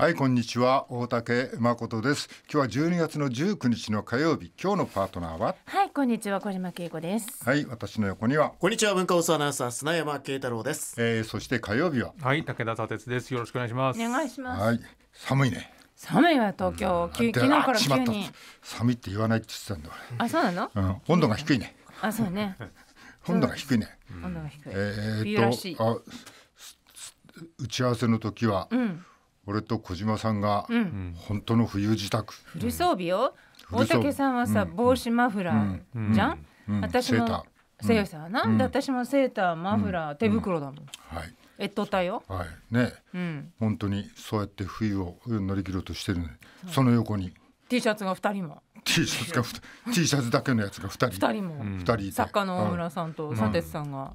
はいこんにちは大竹誠です今日は12月の19日の火曜日今日のパートナーははいこんにちは小島恵子ですはい私の横にはこんにちは文化放送アナウンサー砂山慶太郎です、えー、そして火曜日ははい武田佐哲ですよろしくお願いしますお願いしますはい寒いね寒いわ東京、うん、昨日から急に寒いって言わないって言ってたんだあそうなの、うん、温度が低いねあそうね 温度が低いね。温度が低い。えー、っと、あ、打ち合わせの時は、うん、俺と小島さんが本当の冬自宅、うん、フル装備よ大竹さんはさ、帽子マフラーじゃん、私もせいやさんはなんで私もセーターマフラー、手袋だもん、はいえっとたよはいね、うん、本当にそうやって冬を乗り切ろうとしてるねその横に T シャツが2人も T シャツが T シャツだけのやつが2人2人も2人作家の大村さんと佐哲さんが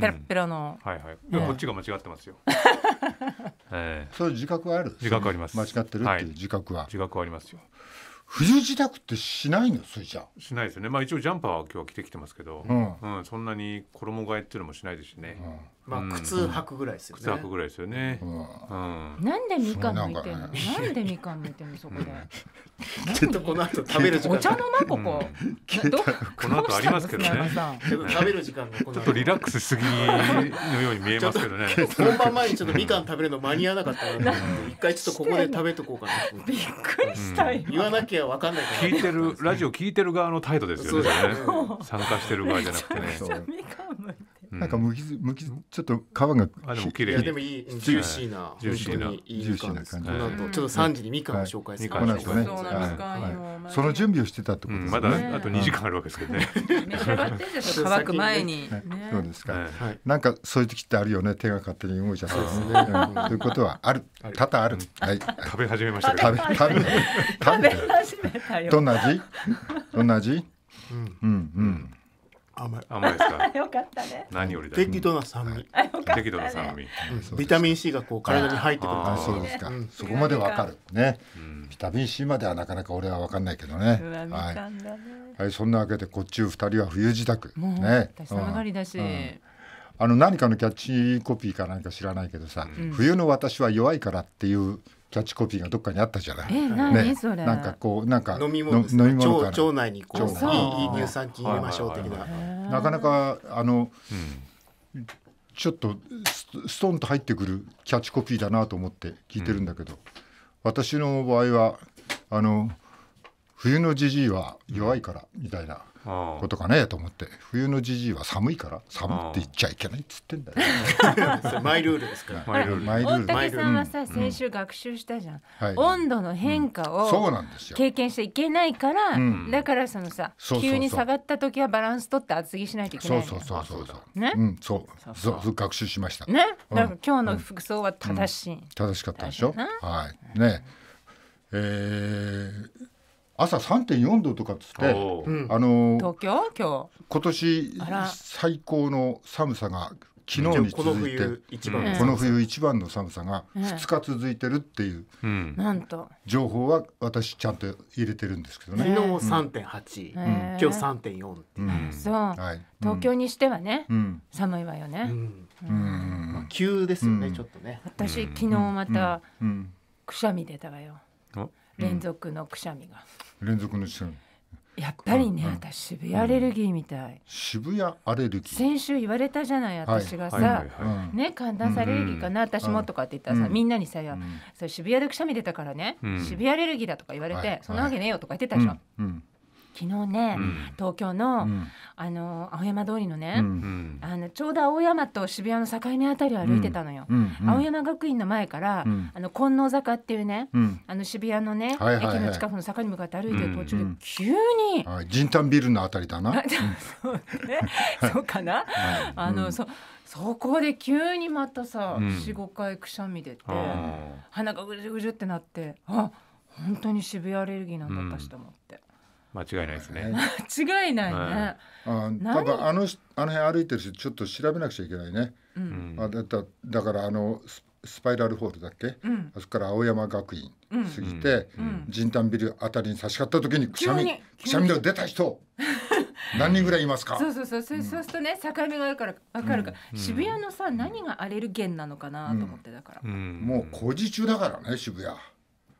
ペラペラの、はいはい、こっちが間違ってますよ えー、それ自覚はある、自覚あります間違ってるっていう自覚は、はい、自覚はありますよ冬自宅ってしないのそれじゃしないですよねまあ一応ジャンパーは今日は着てきてますけど、うん、うん、そんなに衣替えっていうのもしないですしね、うん、まあ靴履くぐらいですよね、靴履くぐらいですよね、うんなんでみかん抜いてんのなんでみかん抜いてんのそこで、ちょっとこの後食べる時間お茶の間ここ、どこの後ありますけどね食べる時間ちょっとリラックスしすぎのように見えますけどね本番前にちょっとみかん食べるの間に合わなかったので 一回ちょっとここで食べとこうかなびっくりした言わなきゃけは分かんないから聞いてるラジオ聞いてる側の態度ですよね参加してる側じゃなくてね なんかむきむきちょっと皮があでも綺麗でもいいジューシーなジューシーないいちょっと三時にみかんを紹介する。この後ね。はい。その準備をしてたってことまだあと二時間あるわけですけどね。乾く前に。そうですか。なんかそういう時ってあるよね。手が勝手に動いちゃということはある多々ある。はい。食べ始めました食べ食べ食べ始めたよ。どんな味？どんな味？うんうん。甘い甘いですか よかったね何よりだ適度な酸味適度な酸味ビタミン C がこう体に入ってくるそうですか、そこまでわかるね、ビタミン C まではなかなか俺はわかんないけどねはいはい、そんなわけでこっち二人は冬支度ね寒がりだし、あの何かのキャッチコピーか何か知らないけどさ、冬の私は弱いからっていうキャッチコピーがどっかにあったじゃない。えー、なね、なんかこうなんか飲み物、飲み物腸内にこういい乳酸菌入れましょう的な。なかなかあの、ちょっとストンと入ってくるキャッチコピーだなと思って聞いてるんだけど、私の場合はあの冬のジジイは弱いからみたいな。ことかねと思って冬のじじいは寒いから寒って言っちゃいけないっつってんだよマイルールですからマイルール大竹さんはさ、うん、先週学習したじゃん、温度の変化を、そうなんですよ経験しちいけないから、うん、だからそのさ急に下がった時はバランス取って厚着しないといけないそうそうそうそうね、うん、そうそう学習しましたねんか今日の服装は正しい、正しかったでしょはいねえー朝3.4度とかっつって、あの東京今日今年最高の寒さが昨日に続いてこの冬一番の寒さが2日続いてるっていう情報は私ちゃんと入れてるんですけどね昨日3.8、うん、今日3.4っていう、そう、はい、東京にしてはね、寒いわよね、うんうんまあ、急ですよね、ちょっとね私昨日また、くしゃみ出たわよ、連続のくしゃみが、うん、連続のくしゃみやっぱりね、うん、私渋谷アレルギーみたい、うん、渋谷アレルギー先週言われたじゃない私がさ、はいはい、ね寒暖差アレルギーかな、うん、私もとかって言ったらさ、みんなにさ、それ渋谷でくしゃみ出たからね、渋谷アレルギーだとか言われて、はい、そんなわけねえよとか言ってたじゃん、昨日ね、うん、東京のうん、あの青山通りのね、うん、あのちょうど青山と渋谷の境目あたりを歩いてたのよ、青山学院の前から、あの金納坂っていうね、あの渋谷のね、はいはいはい、駅の近くの坂に向かって歩いてる途中で急に、はい、人丹ビルのあたりだなそうねそうかな、はい、あの、そそこで急にまたさ、45回くしゃみ出て鼻がぐじゅぐじゅってなってあ本当に渋谷アレルギーなんだったしと思って。間違いないですね。間違いないね。あただあのあの辺歩いてるしちょっと調べなくちゃいけないね。うん、あだっただからあのススパイラルホールだっけ、うん、あそこから青山学院過ぎて、うん、仁丹ビルあたりに差し掛かった時にくしゃみくしゃみの出た人 何人ぐらいいますか。そうそうそう、そう、そうするとね、境目があるから、わかるか、渋谷のさ、何がアレルゲンなのかなと思って、だから、うん、もう工事中だからね、渋谷。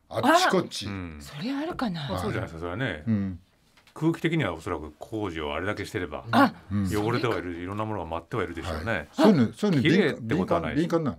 あっちこっち。それあるかな。そうじゃないですか、それはね。うん空気的にはおそらく工事をあれだけしてれば、汚れてはいるいろんなものが待ってはいるでしょうね。そういうのそういうの綺麗ってことはない敏感なの。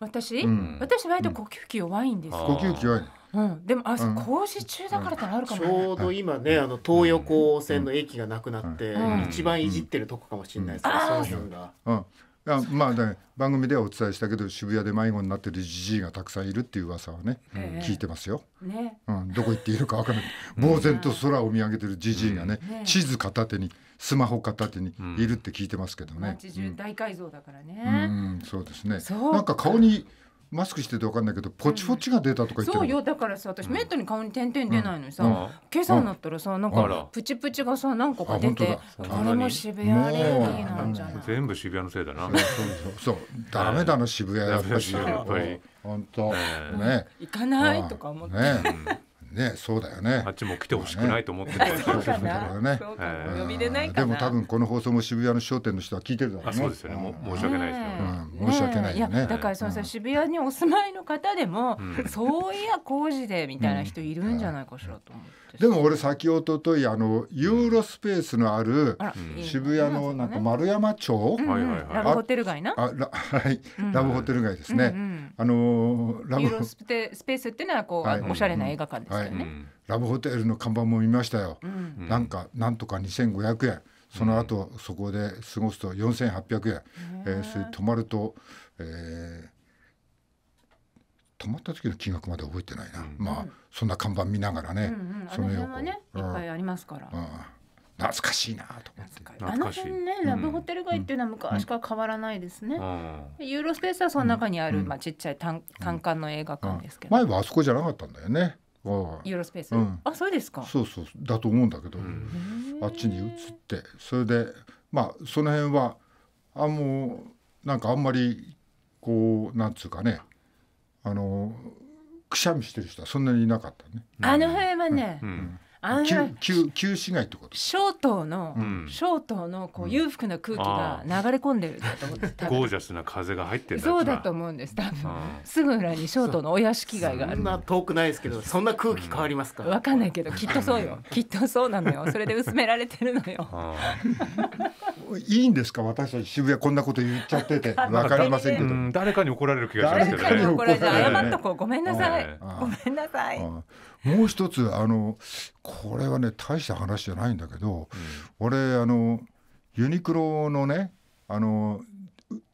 私、私割と呼吸器弱いんです。呼吸器弱い。うん、でもあ、工事中だからってあるかも、ちょうど今ねあの東横線の駅がなくなって、一番いじってるとこかもしれないです、うん、そういうのが。うんあまあ、ね、番組ではお伝えしたけど渋谷で迷子になってるじじいがたくさんいるっていう噂はね、聞いてますよ、ねうん、どこ行っているか分からない呆然と空を見上げてるじじいがね、うん、地図片手にスマホ片手にいるって聞いてますけどね。うん、大改造だからね、うん、そうですねなんか顔にマスクしててわかんないけどポチポチが出たとか言ってそうよだからさ私メットに顔に点々出ないのにさ、今朝になったらさなんかプチプチがさ何個か出てこれも渋谷アレルギーなんじゃない全部渋谷のせいだなそうダメだな渋谷やっぱり本当ね行かないとか思ってねねそうだよねあっちも来てほしくないと思ってる、ね、そうな、ね、ないでも多分この放送も渋谷の商店の人は聞いてるだろうねそうですよね申し訳ないですよね申し訳ないよねだからそのさ渋谷にお住まいの方でもそういや工事でみたいな人いるんじゃないかしらと思ってでも俺先おとといあのユーロスペースのある渋谷のなんか丸山町、ラブホテル街なあラ, はい、ラブホテル街ですね、あのラブユーロスペースっていうのはこう、おしゃれな映画館ですよね、ラブホテルの看板も見ましたよ、なんかなんとか2500円その後、そこで過ごすと4800円、ええそれ泊まると、えー、泊まった時の金額まで覚えてないな、うん、まあそんな看板見ながらね、うんうん、その横ね、いっぱいありますから、懐かしいなと思ってあの辺ねラブホテル街っていうのは昔から変わらないですね、ユーロスペースはその中にある、まあ、ちっちゃい単単館の映画館ですけど、前はあそこじゃなかったんだよねユーロスペース、あそうですかそうそうだと思うんだけど、あっちに移ってそれでまあその辺はあもうなんかあんまりこうなんつうかねあのくしゃみしてる人はそんなにいなかったね。あの辺はね、うん旧旧市街ってこと小島の、うん、小島のこう裕福な空気が流れ込んでると思って、うん、ゴージャスな風が入ってるそうだと思うんです多分すぐ裏に小島のお屋敷街があるそんな遠くないですけどそんな空気変わりますかわ、うん、かんないけどきっとそうよきっとそうなのよそれで薄められてるのよいいんですか私たち渋谷こんなこと言っちゃっててわかりませんけど誰かに怒られる気がしますけどね怒られる謝っとこうごめんなさいごめんなさいもう一つあのこれはね大した話じゃないんだけど、うん、俺あのユニクロのねあの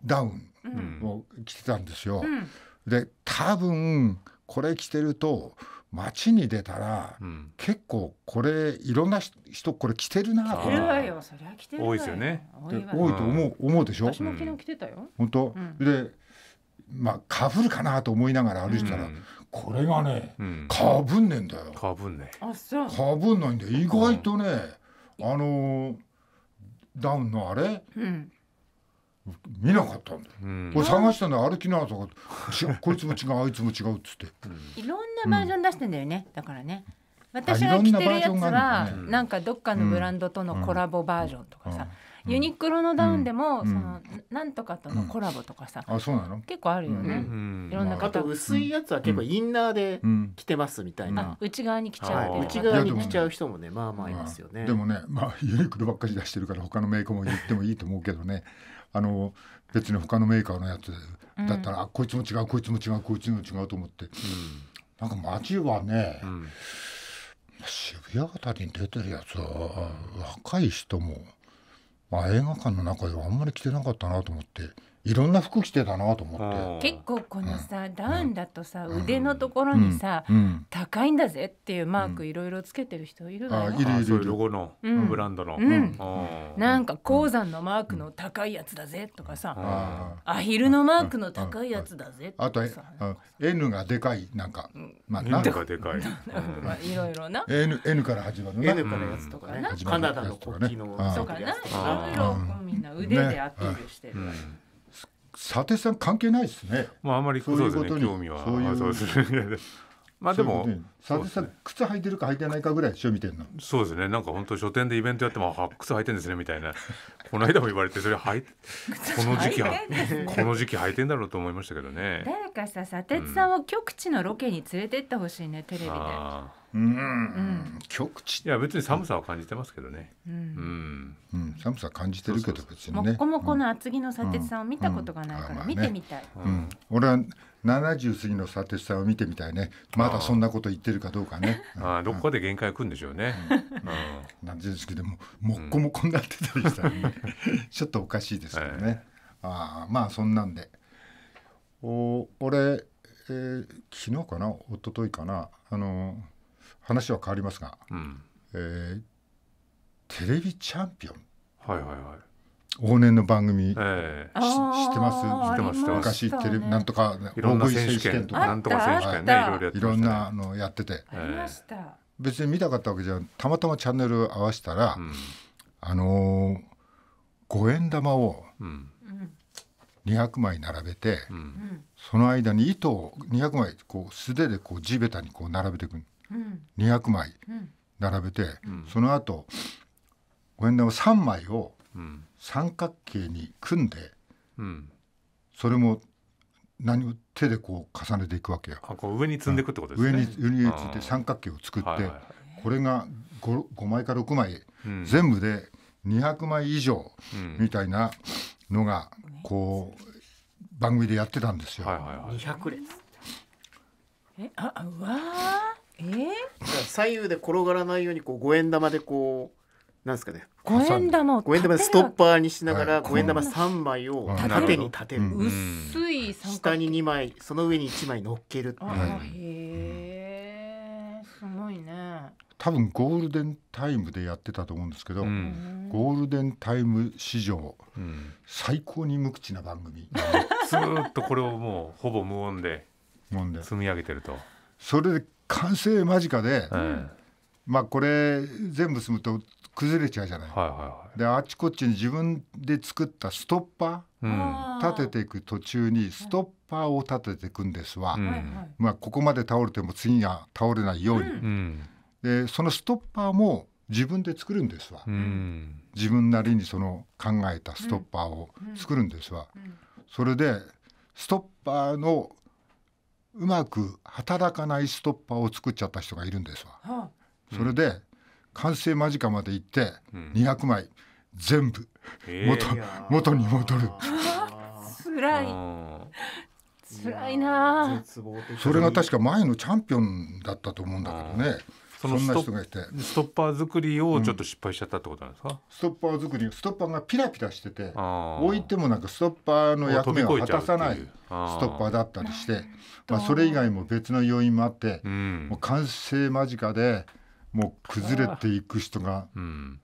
ダウンを着てたんですよ。うん、で多分これ着てると街に出たら、うん、結構これいろんな人これ着てるな着てるわよそれは着てる多いですよね多いと思う、思うでしょ私も昨日着てたよ本当、でまあかぶるかなと思いながら歩いてたら、これがね、うん、かぶんねんだよかぶんねあそうかぶんないんだよ意外とね、うん、あのダウンのあれ、うん見なかったんだよ、うん、俺探したんだよ歩きながらとか こいつも違うあいつも違うっつって、うん、いろんなバージョン出してんだよね、だからね私が着てるやつは、なんかどっかのブランドとのコラボバージョンとかさ、ユニクロのダウンでも、そのなんとかとのコラボとかさ、あそうなの結構あるよね、いろんなあと薄いやつは結構インナーで着てますみたいな、内側に着ちゃう内側に着ちゃう人もねまあまあいますよね、でもねまあユニクロばっかり出してるから他のメーカーも言ってもいいと思うけどねあの別に他のメーカーのやつだったら、うん、こいつも違うこいつも違うこいつも違うと思って、うん、なんか街はね、うん、渋谷あたりに出てるやつは若い人もまあ、映画館の中ではあんまり着てなかったなと思っていろんな服着てたなと思って結構このさ、うん、ダウンだとさ、うん、腕のところにさ、うん、高いんだぜっていうマークいろいろつけてる人いるわよ、ね、あいるいるロゴの、ブランドの、なんか鉱山のマークの高いやつだぜとかさ、アヒルのマークの高いやつだぜとかさ、あと N がでかいなんか、まあ、なんかでかい、まあ、いろいろな N, N から始まるな N からやつとかねカナダの国旗のとかないろいろみんな腕でアピールしてる、佐手さん関係ないですね。まああまりそういうことに興味はそういうまあでも、さてさん、靴履いてるか履いてないかぐらいでしょ、見てるの。そうですね、なんか本当、書店でイベントやっても、あ靴履いてんですねみたいな、この間も言われて、それい、この時期は、この時期履いてんだろうと思いましたけどね。誰かさ、佐哲さんを極地のロケに連れてってほしいね、テレビで。うん、極地いや別に寒さは感じてますけどね、うんうん寒さ感じてるけど別にねもこもこの厚着の佐哲さんを見たことがないから見てみたい、うん俺は70過ぎの佐哲さんを見てみたいねまだそんなこと言ってるかどうかねあ、あどこで限界くんでしょうね、うん、70過ぎでももっこもこになってたりしたらね、ちょっとおかしいですけどね、あまあそんなんでお俺、えー、昨日かな一昨日かなあの話は変わりますが、うん、えー、テレビチャンピオンはいはいはい往年の番組、えー、知ってます知ってます昔テレビなんとか大食い選手権とかなんとか選手権ねいろいろなのやってて別に見たかったわけじゃたまたまチャンネル合わせたら、あの五円玉を200枚並べて、その間に糸を200枚こう素手でこう地べたにこう並べていく、うん、200枚並べて、その後五円玉3枚を三角形に組んで、うん、それも何も手でこう重ねていくわけよ。上に積んでいくってことですね。上に上に積んで三角形を作って、はいはいこれが五5枚か六枚、うん、全部で二百枚以上みたいなのがこう、番組でやってたんですよ。二百列えあうわえー、左右で転がらないようにこう五円玉でこうなんですかね五円玉を五円玉でストッパーにしながら五円玉三枚を縦に立てる、薄い薄い下に二枚その上に一枚乗っけるへえすごいね多分ゴールデンタイムでやってたと思うんですけど、ゴールデンタイム史上、最高に無口な番組ずっとこれをもうほぼ無音で積み上げてるとそれで完成間近で、うんまあ、これ全部済むと崩れちゃうじゃない,、はいはいはい、であっちこっちに自分で作ったストッパー、うん、立てていく途中にストッパーを立てていくんですわ、うん、まあ、ここまで倒れても次が倒れないように、うん、でそのストッパーも自分で作るんですわ、自分なりにその考えたストッパーを作るんですわ、それでストッパーのうまく働かないストッパーを作っちゃった人がいるんですわ。はあそれで完成間近まで行って200枚全部元,、元に戻る。辛い辛いなそれが確か前のチャンピオンだったと思うんだけどねそんな人がいてストッパー作りをちょっと失敗しちゃったってことなんですか、うん、ストッパー作りストッパーがピラピラしてて置いてもなんかストッパーの役目を果たさないストッパーだったりしてまあ、それ以外も別の要因もあって、うん、もう完成間近でもう崩れていく人が、うん、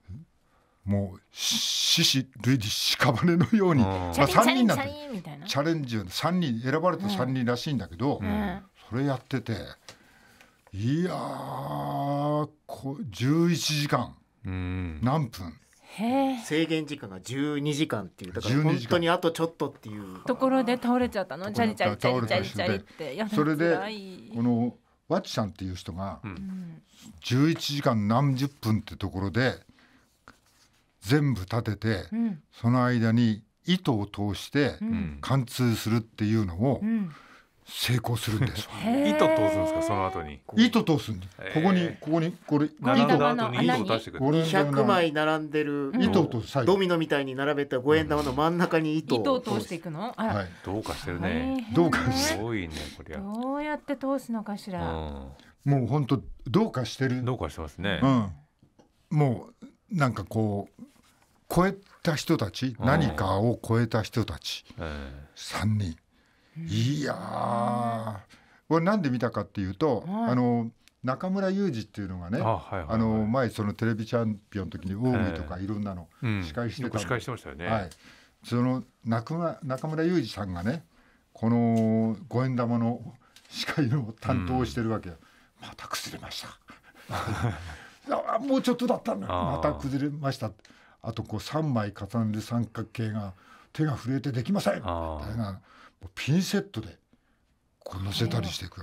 もう獅子類に屍のように、まあ、3人なんてチャレンジ三人選ばれた3人らしいんだけど、それやってていやーこ11時間、何分。制限時間が12時間っていうだから本当にあとちょっとっていうところで倒れちゃったのチャリチャリチャリチャリチャリってそれでこのワッチさんっていう人が11時間何十分ってところで全部立てて、その間に糸を通して貫通するっていうのを、成功するんです。糸通すんですかその後に。糸通すんです。ここにここにこれ並んだ後に糸を出してくれ。百枚並んでる糸を通す。ドミノみたいに並べた五円玉の真ん中に糸を通していくの。はい。どうかしてるね。どうかすごいねこりゃ。どうやって通すのかしら。もう本当どうかしてる。どうかしてますね。うん。もうなんかこう超えた人たち、何かを超えた人たち三人。いやこれなんで見たかっていうと、はい、あの中村雄二っていうのがねあの前そのテレビチャンピオンの時に「大食ーとかいろんなの司会してた、うん、司会してましたよね、はい、その中村中村雄二さんがねこの五円玉の司会の担当をしてるわけ、うん、また崩れましたもうちょっとだったんだまた崩れましたあとこう3枚重ねる三角形が手が震えてできませんみたいなピンセットでこう乗せたりしていく。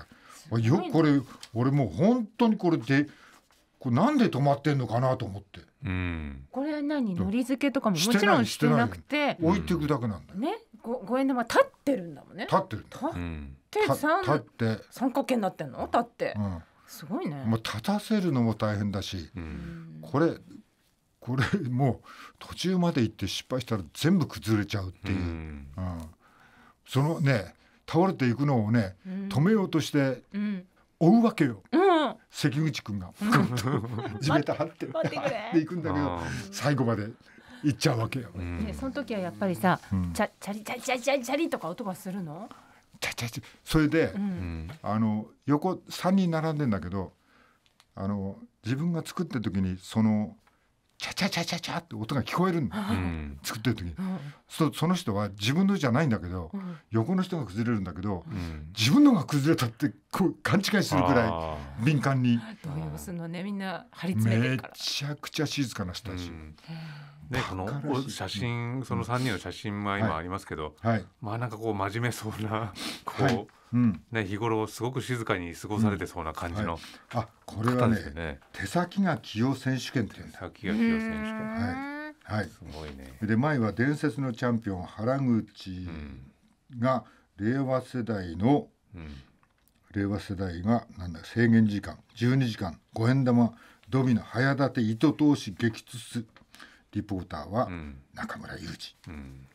いよくこれ俺もう本当にこれでこれなんで止まってんのかなと思って。うん、これは何のり付けとかももちろんしてなくて置いていくだけなんだよ。ねご五円玉立ってるんだもんね。立ってるんだ。立って三立って三角形になってんの立って。うん、すごいね。もう立たせるのも大変だし、うん、これこれもう途中まで行って失敗したら全部崩れちゃうっていう。うん、うんそのね倒れていくのをね、止めようとして、追うわけよ、うん、関口君が、うん、地べた張って張っていくんだけど最後まで行っちゃうわけよ、うん、その時はやっぱりさ、うん、チャチャリチャリチャリチャリチャリとか音がするのそれで、うん、あの横3人並んでんだけどあの自分が作った時にそのチャチャチャチャチャって音が聞こえるんだ、うん、作ってる時に、うん、その人は自分のじゃないんだけど、うん、横の人が崩れるんだけど、うん、自分のが崩れたってこう勘違いするくらい敏感に、するのね、みんなめちゃくちゃ静かな人たち、ね、この写真、その3人の写真は今ありますけど、はい、まあなんかこう真面目そうな こう、はい、うん、ね、日頃すごく静かに過ごされてそうな感じの、うんはい、あこれはね、手先が器用選手権っていうんだ手先が器用選手権はい、はい、すごいねで前は伝説のチャンピオン原口が令和世代の、うん、令和世代がなんだ制限時間12時間五円玉ドミノ早立て糸通し激突リポーターは中村雄二、うん、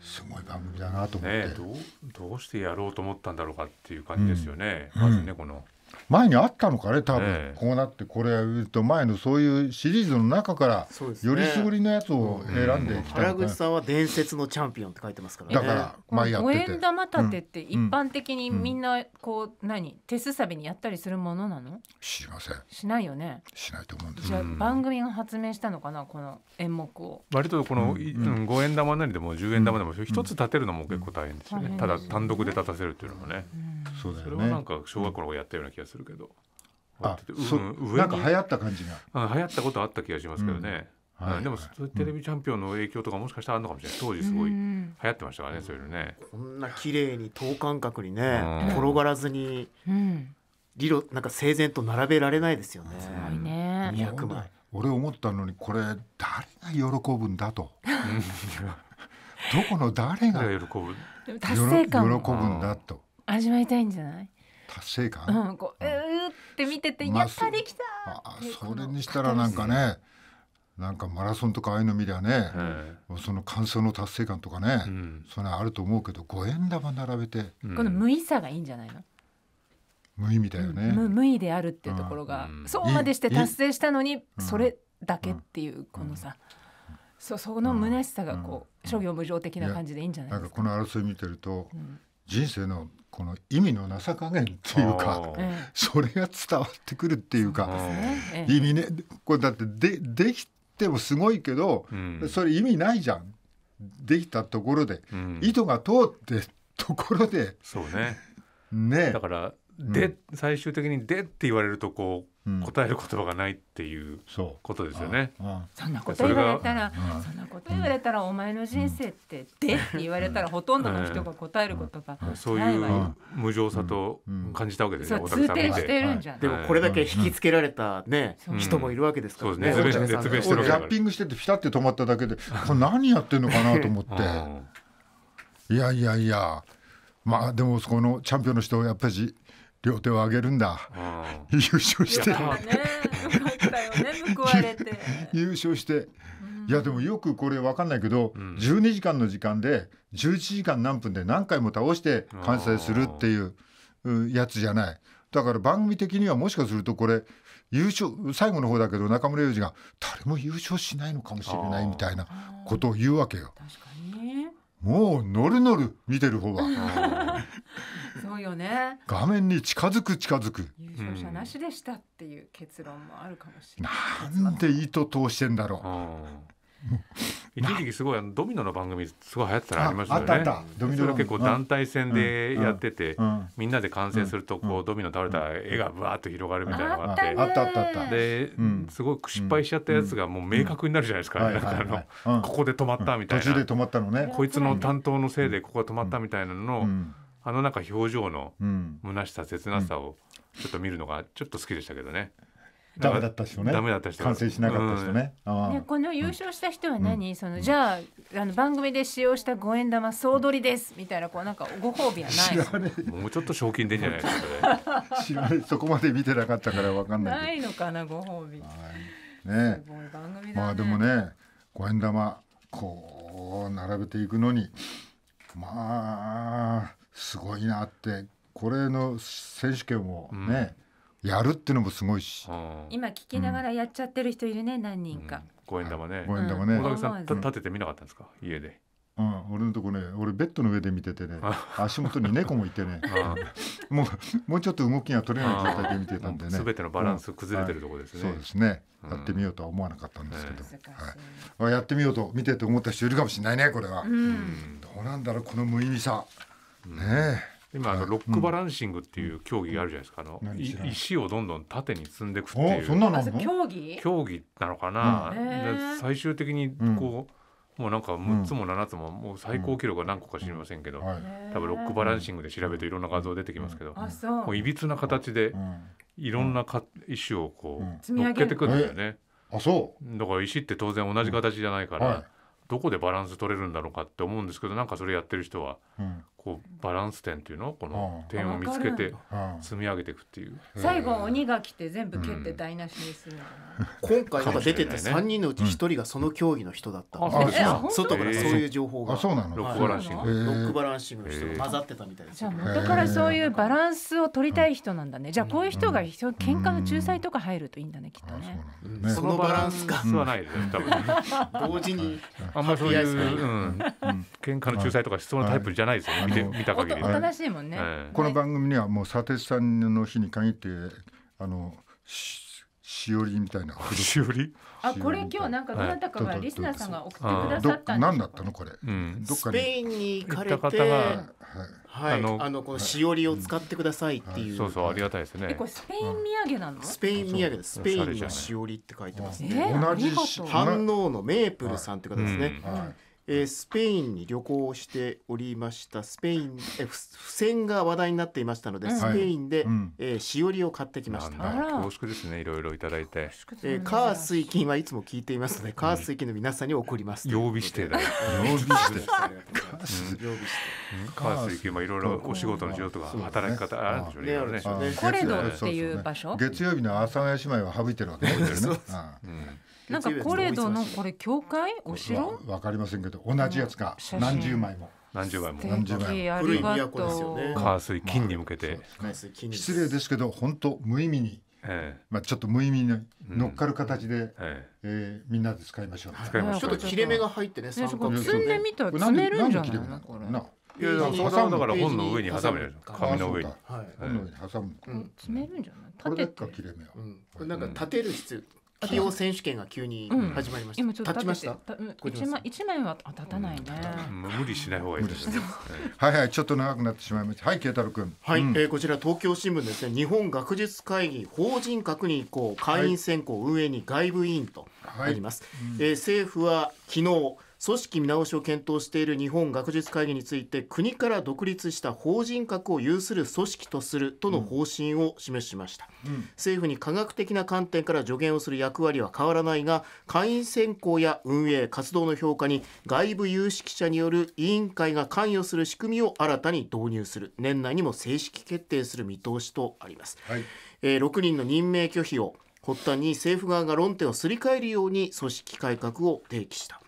すごい番組だなと思って、ね、どうどうしてやろうと思ったんだろうかっていう感じですよね、まずねこの前にあったのかね多分、ええ、こうなってこれ見ると前のそういうシリーズの中からよりすぐりのやつを選んでいきたい、ね、原口さんは伝説のチャンピオンって書いてますから、ね、だから前やってて五円玉立てって一般的にみんなこう、うん、何手すさびにやったりするものなのしませんしないよねしないと思うんですじゃ番組が発明したのかなこの演目を割とこの五円玉なりでも十円玉でも一つ立てるのも結構大変ですよね、うん、ただ単独で立たせるっていうのもね、うん、それはなんか小学校の方やったような気がするするけどあそうなんか流行った感じが流行ったことあった気がしますけどね、でも、テレビチャンピオンの影響とかもしかしたらあるのかもしれない当時すごい流行ってましたからね、それねこんな綺麗に等間隔にね、転がらずに、う理論なんか整然と並べられないですよね。すごいね二百0枚俺思ったのにこれ誰が喜ぶんだと どこの誰が喜ぶ喜ぶんだと味わいたいんじゃない達成感、うん、こううーって見てて、ま、やったできたあそれにしたらなんかねなんかマラソンとかああいうの見りゃね、その感想の達成感とかね、うん、それあると思うけど五円玉並べて、うん、この無意さがいいんじゃないの無意たいよね、うん、無意であるっていうところが、うん、そうまでして達成したのにそれだけっていうこのさ、そその虚しさがこう、諸行無常的な感じでいいんじゃないですか、なんかこの争い見てると、人生のこの意味のなさ加減っていうかそれが伝わってくるっていうか意味ねこれだってでできてもすごいけど、うん、それ意味ないじゃんできたところで、うん、糸が通ってところでそうねねだからで、うん、最終的に「で」って言われるとこう、うん、答える言葉がないっていうことですよね。そんなこと言われたら、そんなこと言われたら、お前の人生って「で」って言われたら、ほとんどの人が答えることがそういう無情さと感じたわけですよ、通底してるんじゃでもこれだけ引きつけられたね、人もいるわけですからね。熱弁熱弁してるキャッピングしててピタって止まっただけでこれ何やってんのかなと思って。いやいやいやまあでもそこのチャンピオンの人やっぱり両手を上げるんだ、うん、優勝して、ね 優勝して、いやでもよくこれ分かんないけど、うん、12時間の時間で11時間何分で何回も倒して完成するっていうやつじゃないだから番組的にはもしかするとこれ優勝最後の方だけど中村祐二が誰も優勝しないのかもしれないみたいなことを言うわけよ。もうノルノル見てる方が。そ うよね画面に近づく近づく優勝者なしでしたっていう結論もあるかもしれない、うん、なんで意図通してんだろう 一時期すごいドミノの番組すごい流行ってたのありましたよねドミノ結構団体戦でやってて、みんなで観戦するとこう、ドミノ倒れた絵がぶわっと広がるみたいなのがあってあったあったあったで、すごく失敗しちゃったやつがもう明確になるじゃないですか、なんかあの、ここで止まったみたいな途中で止まったのねこいつの担当のせいでここが止まったみたいなのを、あのなんか表情の虚しさ切なさをちょっと見るのがちょっと好きでしたけどね。ダメだった人ねダメだった人完成しなかった人ね,、ねこの優勝した人は何、そのじゃあの番組で使用した五円玉総取りですみたいなこうなんかご褒美はないもうちょっと賞金出じゃないですか知らないそこまで見てなかったからわかんないないのかなご褒美、ねまあでもね五円玉こう並べていくのにまあすごいなってこれの選手権をね、やるっていうのもすごいし、今聞きながらやっちゃってる人いるね、何人か、五円玉ね五円玉ね、小竹さん、立ててみなかったんですか家でうん、俺のとこね俺ベッドの上で見ててね足元に猫もいてねもうもうちょっと動きが取れない状態で見てたんでね全てのバランス崩れてるとこですね、そうですねやってみようとは思わなかったんですけど、はい、やってみようと見てて思った人いるかもしれないねこれは、どうなんだろうこの無意味さねえ今あのロックバランシングっていう競技があるじゃないですか、あの石をどんどん縦に積んでいくっていう競技競技なのかな、最終的にこう、もうなんか6つも7つももう最高記録は何個か知りませんけど、多分ロックバランシングで調べていろんな画像出てきますけど、もういびつな形でいろんなか、石をこう乗っけてくんだよね。あそうだから石って当然同じ形じゃないから、どこでバランス取れるんだろうかって思うんですけどなんかそれやってる人はうんこうバランス点っていうのこの点を見つけて積み上げていくっていう、最後鬼が来て全部蹴って台無しにする、うん、今回出てた3人のうち1人がその競技の人だった、うん、外からそういう情報が、えー、そうなのロックバランシング、ロックバランシングの人が混ざってたみたいです、じゃあ元からそういうバランスを取りたい人なんだねじゃあこういう人が喧嘩の仲裁とか入るといいんだねきっとねね、そのバランス感はないですね多分同時にあんまりそういう、うん、喧嘩の仲裁とかしそうなタイプじゃないですよね、て見た限り、ね、おとなしいもんね、この番組にはもう砂鉄さんの日に限ってあのしおりみたいなしおりあこれ今日なんかどなたかがリスナーさんが送ってくださったん何だったのこれ、うん、どっかスペインに行かれた方が、はいあのあのこのしおりを使ってくださいっていう、そうそうありがたいですねえこれスペイン土産なの、スペイン土産ですスペインのしおりって書いてますね、同じ反応のメープルさんって方ですね、はいえー、スペインに旅行をしておりましたスペインえ付箋が話題になっていましたので、スペインで、えしおりを買ってきました恐縮ですねいろいろいただいてえー、カー水金はいつも聞いていますのでカー水金の皆さんに送ります、曜日指定だよ曜日指定カー水金はいろいろお仕事の仕事が働き方あるんでしょうねねねコレドっていう場所月曜日の朝佐ヶ谷姉妹は省いてるわけですね、なんかコレドのこれ教会お城わかりませんけど同じやつか何十枚も。何十枚も何十枚も古い都ですよね。火水金に向けて、まあね、失礼ですけど本当無意味に、ええ、まあちょっと無意味に乗っかる形で、うん、ええみんなで使いましょう。使いちょっと切れ目が入ってね。ねそこ積んでみたら詰めるんじゃないのこれ。いやだからだから本の上に挟める紙の上に、はい、本の上に挟む、うん、詰めるんじゃない立ててうん、これなんか立てる必要、企業選手権が急に始まりました。うん、今ちょっと立ちました。一枚は立たないね。無理しない方がいいですね。はいはいちょっと長くなってしまいました。はい慶太郎君。はい、うん、えー、こちら東京新聞ですね。日本学術会議法人格に移行会員選考運営に外部委員とあります。はいうん、えー、政府は昨日組織見直しを検討している日本学術会議について国から独立した法人格を有する組織とするとの方針を示しました、うんうん、政府に科学的な観点から助言をする役割は変わらないが会員選考や運営活動の評価に外部有識者による委員会が関与する仕組みを新たに導入する年内にも正式決定する見通しとあります、はい、えー、6人の任命拒否を発端に政府側が論点をすり替えるように組織改革を提起した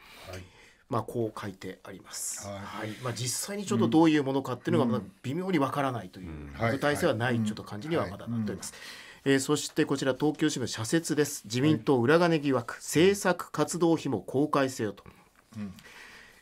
まあ、こう書いてあります、はいまあ、実際にちょっとどういうものかっていうのが微妙にわからないという具体性はないちょっと感じにはまだなっております。えー、そしてこちら東京新聞社説です自民党裏金疑惑、政策活動費も公開せよと、うん、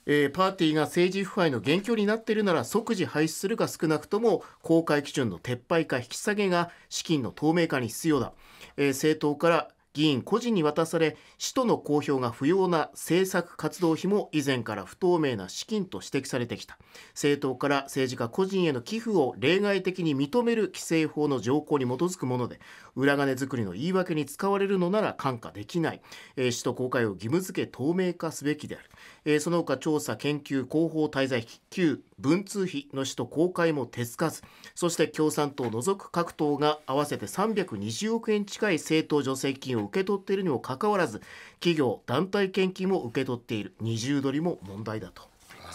えー、パーティーが政治腐敗の元凶になっているなら即時廃止するか少なくとも公開基準の撤廃か引き下げが資金の透明化に必要だ、えー、政党から議員個人に渡され使途の公表が不要な政策活動費も以前から不透明な資金と指摘されてきた政党から政治家個人への寄付を例外的に認める規制法の条項に基づくもので裏金作りの言い訳に使われるのなら看過できない、えー、使途公開を義務付け透明化すべきである、えー、その他調査研究広報滞在費旧文通費の使途公開も手つかずそして共産党を除く各党が合わせて320億円近い政党助成金を受け取っているにもかかわらず企業団体献金も受け取っている二重取りも問題だと、は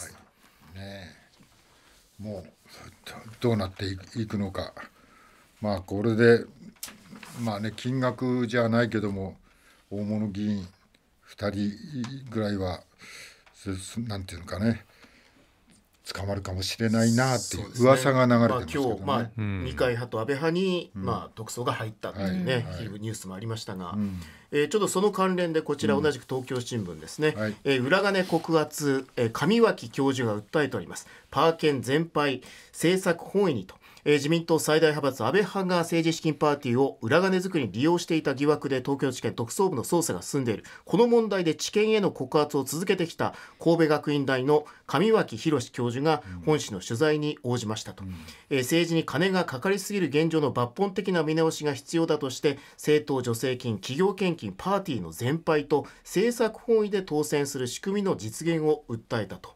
いね、もうどうなっていくのかまあこれでまあね金額じゃないけども大物議員2人ぐらいはなんていうのかね捕まるかもしれないなっていう噂が流れてますけど、ねね、まあ、今日、まあ、う二階派と安倍派に、まあ、特捜が入ったっていうね、はいはい、ニュースもありましたが、うん、えー、ちょっとその関連でこちら同じく東京新聞ですね、うんはい、えー、裏金告発、えー、上脇教授が訴えておりますパーケン全廃政策本位にとえー、自民党最大派閥安倍派が政治資金パーティーを裏金作りに利用していた疑惑で東京地検特捜部の捜査が進んでいるこの問題で知見への告発を続けてきた神戸学院大の上脇博教授が本市の取材に応じましたと、うん、えー、政治に金がかかりすぎる現状の抜本的な見直しが必要だとして政党助成金企業献金パーティーの全廃と政策本位で当選する仕組みの実現を訴えたと。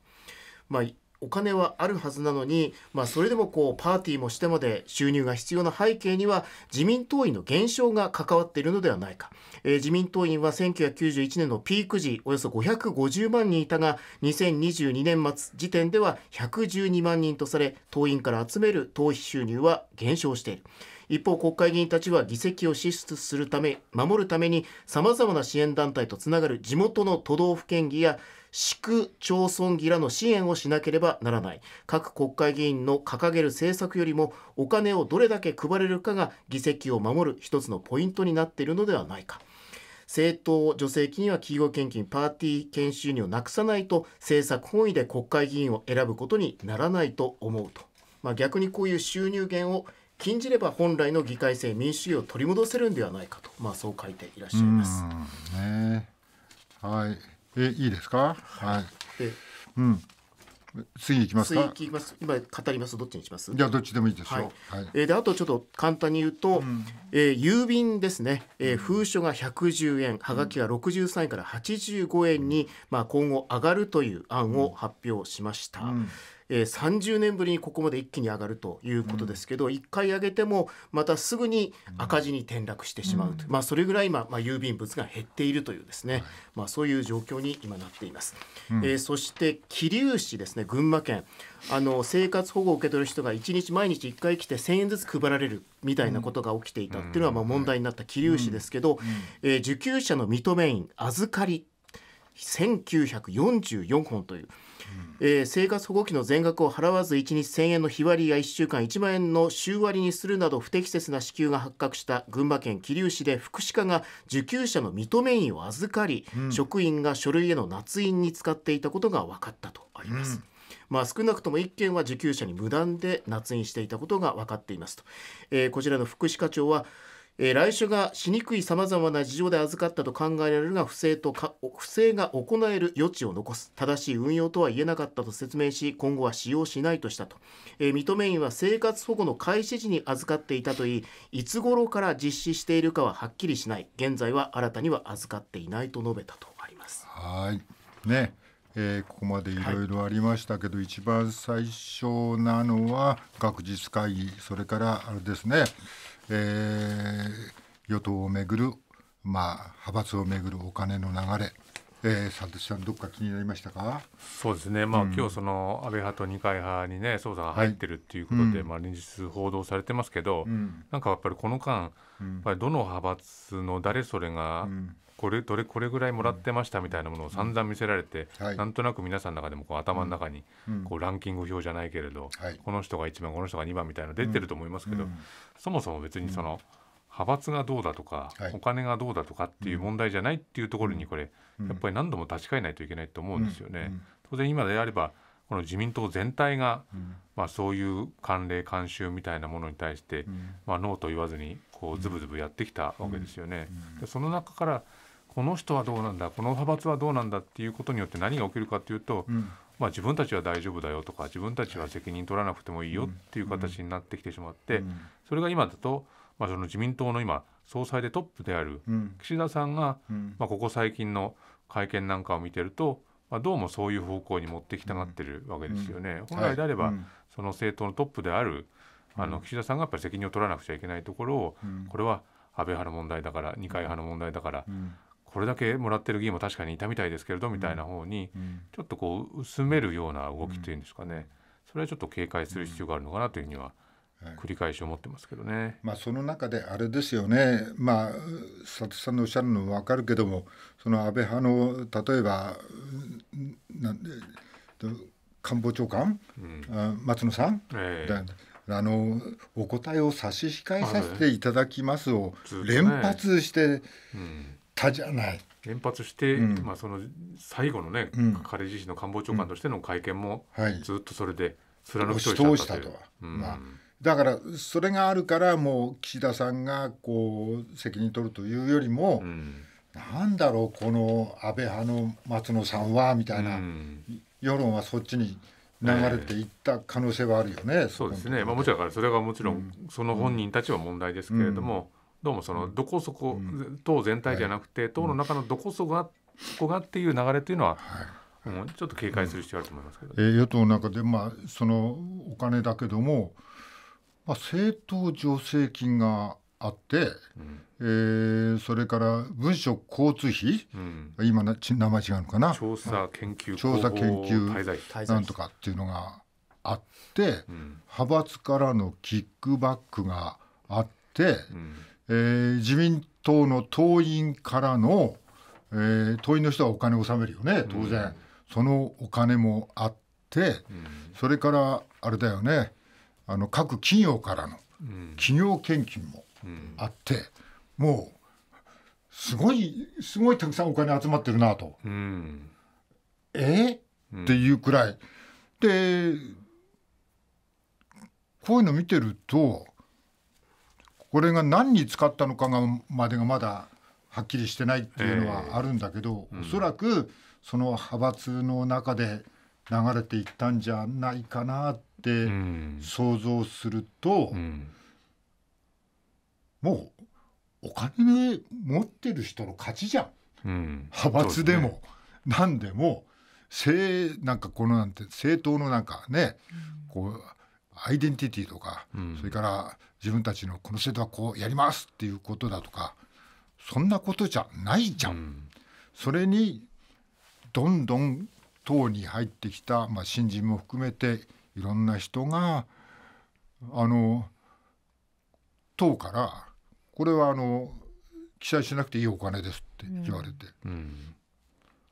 まあお金はあるはずなのに、まあ、それでもこうパーティーもしてまで収入が必要な背景には自民党員の減少が関わっているのではないか、えー、自民党員は1991年のピーク時およそ550万人いたが2022年末時点では112万人とされ党員から集める党費収入は減少している。一方、国会議員たちは議席を支出するため、守るために、さまざまな支援団体とつながる地元の都道府県議や市区町村議らの支援をしなければならない各国会議員の掲げる政策よりもお金をどれだけ配れるかが議席を守る一つのポイントになっているのではないか政党助成金や企業献金パーティー研修入をなくさないと政策本位で国会議員を選ぶことにならないと思うと、まあ、逆にこういう収入源を禁じれば本来の議会制民主主義を取り戻せるんではないかと、まあ、そう書いていらっしゃいます。ね、はいえいいですかはい、うん次いきますか次いきます今語りますどっちにしますじゃどっちでもいいですよ、はいはい、えー、であとちょっと簡単に言うと、うん、えー、郵便ですね、えー、封書が110円はがきが63円から85円に、うん、まあ、今後上がるという案を発表しました、うんえー、30年ぶりにここまで一気に上がるということですけど、うん、1回上げてもまたすぐに赤字に転落してしまうと、うん、まあ、それぐらい今、まあ、郵便物が減っているというですね、はい、まあ、そういう状況に今なっています。うん、えー、そして桐生市ですね群馬県あの生活保護を受け取る人が1日毎日1回来て1000円ずつ配られるみたいなことが起きていたっていうのはまあ問題になった桐生市ですけど、えー、受給者の認め員預かり1944本という、えー、生活保護費の全額を払わず1日1000円の日割りや1週間1万円の週割りにするなど不適切な支給が発覚した群馬県桐生市で福祉課が受給者の認め印を預かり、うん、職員が書類への捺印に使っていたことが分かったとあります。うんまあ、少なくとも1件は受給者に無断で捺印していたことが分かっていますと、えー、こちらの福祉課長はえー、来週がしにくいさまざまな事情で預かったと考えられるが不正とか不正が行える余地を残す正しい運用とは言えなかったと説明し今後は使用しないとしたと、えー、認め員は生活保護の開始時に預かっていたといいいつ頃から実施しているかははっきりしない現在は新たには預かっていないと述べたとあります。はいねえー、ここまでいろいろありましたけど、はい、一番最初なのは学術会議それからあれですねえー、与党をめぐる、まあ、派閥をめぐるお金の流れ、えー、佐藤さん、どっか気になりましたかそうですね、まあ、うん、今日その安倍派と二階派にね、捜査が入ってるっていうことで、はいまあ、連日報道されてますけど、うん、なんかやっぱりこの間、うん、やっぱりどの派閥の誰それがこれどれこれぐらいもらってましたみたいなものを散々見せられて、うんはい、なんとなく皆さんの中でもこう頭の中にこうランキング表じゃないけれど、はい、この人が1番この人が2番みたいな出てると思いますけど、そもそも別にその。派閥がどうだとか、お金がどうだとかっていう問題じゃないっていうところにこれ、やっぱり何度も立ち返らないといけないと思うんですよね。当然今であればこの自民党全体が、まあ、そういう慣例慣習みたいなものに対して、まあ、ノーと言わずにこうズブズブやってきたわけですよね。でその中からこの人はどうなんだこの派閥はどうなんだっていうことによって何が起きるかというと、うん、まあ、自分たちは大丈夫だよとか自分たちは責任取らなくてもいいよっていう形になってきてしまって、うんうん、それが今だと、まあ、その自民党の今総裁でトップである岸田さんが、まあ、ここ最近の会見なんかを見てると、まあ、どうもそういう方向に持ってきたがってるわけですよね。本来であれば、その政党のトップであるあの岸田さんがやっぱり責任を取らなくちゃいけないところを、これは安倍派の問題だから二階派の問題だから、これだけもらってる議員も確かにいたみたいですけれどみたいな方にちょっとこう薄めるような動きというんですかね、それはちょっと警戒する必要があるのかなというふうには繰り返し思ってますけどね、はい、まあ、その中であれですよね、まあ、佐藤さんのおっしゃるのも分かるけどもその安倍派の例えば官房長官、うん、松野さん、えーあのお答えを差し控えさせていただきますを連発して、うん、たじゃない。原発して、うん、まあ、その最後のね、うん、彼自身の官房長官としての会見も、ずっとそれで貫き通したとは、うん、まあ、だからそれがあるからもう岸田さんがこう責任取るというよりも、うん、なんだろうこの安倍派の松野さんはみたいな、世論はそっちに。流れていった可能性はあるよね。そうですね。まあもちろんそれがもちろんその本人たちは問題ですけれども、どうもそのどこそこ、党全体じゃなくて、党の中のどこそこがそこがっていう流れというのは、はいうん、ちょっと警戒する必要あると思いますけど、えー、与党の中で、まあ、そのお金だけども、まあ、政党助成金があって、うんえー、それから文書交通費、うん、今ち名前違うのかな調査研究調査研究なんとかっていうのがあって、うん、派閥からのキックバックがあって、うんえー、自民党の党員からの、えー、党員の人はお金を納めるよね当然、うん、そのお金もあって、うん、それからあれだよねあの各企業からの企業献金もあって、うん、もうすごいすごいたくさんお金集まってるなと、うん、えっていうくらいでこういうの見てるとこれが何に使ったのかがまでがまだはっきりしてないっていうのはあるんだけど、えー、おそらくその派閥の中で流れていったんじゃないかなって想像すると、うんうん、もうお金持ってる人の勝ちじゃん、うん、派閥でも、何でも政なんかこのなんて政党のなんかね、こうアイデンティティとか、それから自分たちのこの制度はこうやりますっていうことだとかそんなことじゃないじゃん。うん、それにどんどん党に入ってきた、まあ、新人も含めていろんな人があの党からこれはあの記載しなくていいお金ですって言われて、うんうん、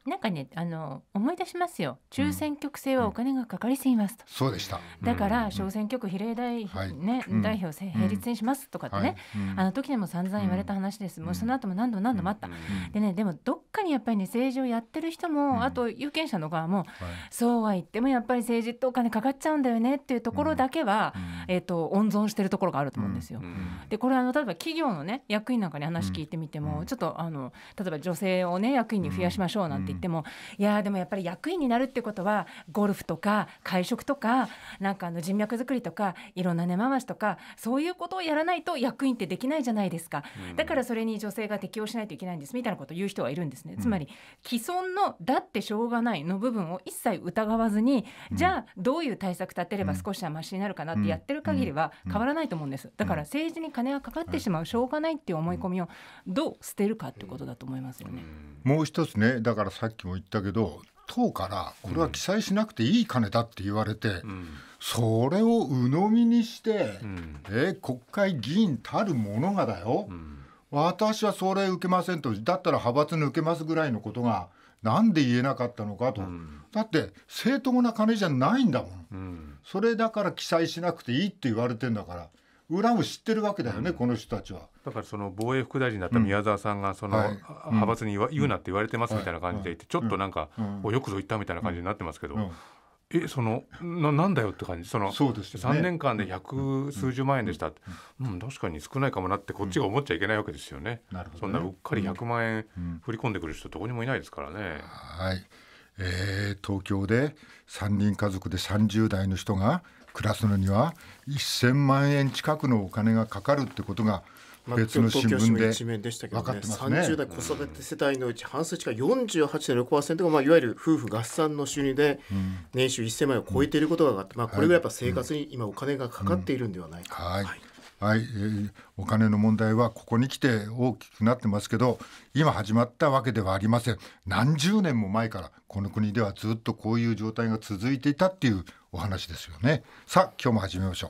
なんかねあの思い出しますよ中選挙区制はお金がかかりすぎますと、うん、そうでした、だから小選挙区比例代,、ね、うん、代表制並立にしますとかってね、あの時でも散々言われた話です、もうその後も何度も何度もあった、でねでもどっにやっぱりね政治をやってる人も、あと有権者の側も、はい、そうは言ってもやっぱり政治ってお金かかっちゃうんだよねっていうところだけは、えっ、と温存してるところがあると思うんですよ。でこれあの例えば企業のね役員なんかに話聞いてみても、ちょっとあの例えば女性をね役員に増やしましょうなんて言っても、いやでもやっぱり役員になるってことはゴルフとか会食とかなんかあの人脈作りとかいろんな根回しとかそういうことをやらないと役員ってできないじゃないですか、だからそれに女性が適応しないといけないんですみたいなことを言う人はいるんですね。ね、つまり既存の「だってしょうがない」の部分を一切疑わずに、うん、じゃあどういう対策立てれば少しはましになるかなってやってる限りは変わらないと思うんですだから政治に金がかかってしまうしょうがないっていう思い込みをどう捨てるかってことだと思いますよね。もう一つねだからさっきも言ったけど党からこれは記載しなくていい金だって言われて、うん、それを鵜呑みにして、うん、え国会議員たるものがだよ、うん私はそれ受けませんとだったら派閥に受けますぐらいのことがなんで言えなかったのかと、うん、だって正当な金じゃないんだもん、うん、それだから記載しなくていいって言われてんだから裏を知ってるわけだよね、うん、この人たちは。だからその防衛副大臣だった宮沢さんがその派閥に言うなって言われてますみたいな感じで言ってちょっとなんか、およくぞ言ったみたいな感じになってますけど、えそのななんだよって感じそのそうです、ね、3年間で百数十万円でした、うん、うん、確かに少ないかもなってこっちが思っちゃいけないわけですよねね、そんなうっかり100万円振り込んでくる人どこにもいないですからね。はいえー、東京で3人家族で30代の人が暮らすのには1000万円近くのお金がかかるってことが別の新聞で一面でしたけどね、ね30代子育て世帯のうち半数近い48.6%が、まあ、いわゆる夫婦合算の収入で年収1000万円を超えていることが分かって、まあ、これぐらいやっぱ生活に今お金がかかっているんではないか。はいはいえー、お金の問題はここに来て大きくなってますけど今始まったわけではありません何十年も前からこの国ではずっとこういう状態が続いていたっていうお話ですよねさあ今日も始めましょう